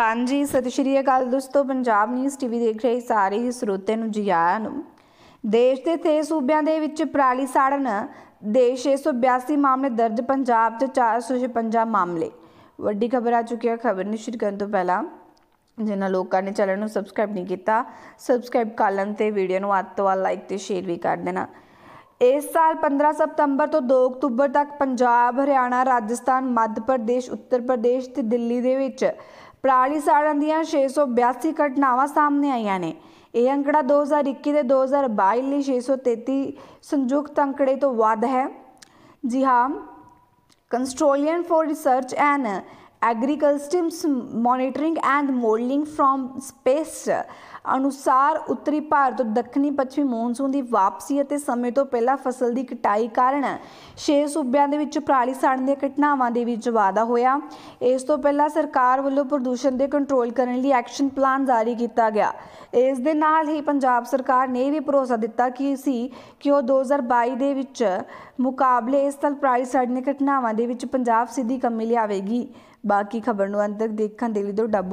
ਹਾਂਜੀ ਸਤਿ ਸ਼੍ਰੀ ਅਕਾਲ ਦੋਸਤੋ ਪੰਜਾਬ ਨਿਊਜ਼ ਟੀਵੀ ਦੇਖ ਰਹੇ ਸਾਰੇ ਹੀ ਸਰੋਤੇ ਨੂੰ ਜੀ ਆਇਆਂ ਨੂੰ ਦੇਸ਼ ਦੇ ਤੇ ਸੂਬਿਆਂ ਦੇ ਵਿੱਚ ਪ੍ਰਾਲੀ ਸਾੜਨ ਦੇ 682 ਮਾਮਲੇ ਦਰਜ ਪੰਜਾਬ 'ਚ 456 ਮਾਮਲੇ ਵੱਡੀ ਖਬਰ ਆ ਚੁੱਕੀ ਹੈ ਖਬਰ ਨਿਸ਼ਚਿਤ ਕਰਨ ਤੋਂ ਪਹਿਲਾਂ ਜਿਨ੍ਹਾਂ ਲੋਕਾਂ ਨੇ ਚੈਨਲ ਨੂੰ ਸਬਸਕ੍ਰਾਈਬ ਨਹੀਂ ਕੀਤਾ ਸਬਸਕ੍ਰਾਈਬ ਕਰ ਲੈਣ ਤੇ ਵੀਡੀਓ ਨੂੰ ਅੱਤ ਤੋਂ ਲਾਈਕ ਤੇ ਸ਼ੇਅਰ ਵੀ ਕਰ ਦੇਣਾ ਇਸ ਸਾਲ 15 ਸਤੰਬਰ ਤੋਂ 2 ਅਕਤੂਬਰ ਤੱਕ ਪੰਜਾਬ ਹਰਿਆਣਾ ਰਾਜਸਥਾਨ ਮੱਧ ਪ੍ਰਦੇਸ਼ ਉੱਤਰ ਪ੍ਰਦੇਸ਼ ਤੇ ਦਿੱਲੀ ਦੇ ਵਿੱਚ ਪ੍ਰਾਲੀ ਸਾੜਨ ਦੀਆਂ 682 ਘਟਨਾਵਾਂ ਸਾਹਮਣੇ ਆਈਆਂ ਨੇ ਇਹ ਅੰਕੜਾ 2021 ਤੇ 2022 ਲਈ 633 ਸੰਯੁਕਤ ਅੰਕੜੇ ਤੋਂ ਵੱਧ ਹੈ ਜੀ ਹਾਂ consortium for research and agroecosystems monitoring and modelling from space ਅਨੁਸਾਰ ਉੱਤਰੀ ਭਾਰਤ ਤੋਂ ਦੱਖਣੀ ਪੱਛਮੀ ਮੌਨਸੂਨ ਦੀ ਵਾਪਸੀ ਅਤੇ ਸਮੇਂ ਤੋਂ ਪਹਿਲਾਂ ਫਸਲ ਦੀ ਕਟਾਈ ਕਾਰਨ 6 ਸੂਬਿਆਂ ਦੇ ਵਿੱਚ ਪ੍ਰਾਲੀ ਸਾੜਨ ਦੀਆਂ ਘਟਨਾਵਾਂ ਦੇ ਵਿੱਚ ਵਾਧਾ ਹੋਇਆ ਇਸ ਤੋਂ ਪਹਿਲਾਂ ਸਰਕਾਰ ਵੱਲੋਂ ਪ੍ਰਦੂਸ਼ਣ ਦੇ ਕੰਟਰੋਲ ਕਰਨ ਲਈ ਐਕਸ਼ਨ ਪਲਾਨ ਜਾਰੀ ਕੀਤਾ ਗਿਆ ਇਸ ਦੇ ਨਾਲ ਹੀ ਪੰਜਾਬ ਸਰਕਾਰ ਨੇ ਵੀ ਭਰੋਸਾ ਦਿੱਤਾ ਕਿ ਸੀ ਕਿ ਉਹ 2022 ਦੇ ਵਿੱਚ ਮੁਕਾਬਲੇ ਇਸ ਸਾਲ ਪ੍ਰਾਲੀ ਸਾੜਨ ਘਟਨਾਵਾਂ ਦੇ ਵਿੱਚ ਪੰਜਾਬ ਸਿੱਧੀ ਕਮੀ ਲਿਆਵੇਗੀ ਬਾਕੀ ਖਬਰ ਨੂੰ ਅੰਤ ਤੱਕ ਦੇਖਣ ਦੇ ਲਈ ਦੋ ਡੱਬੋ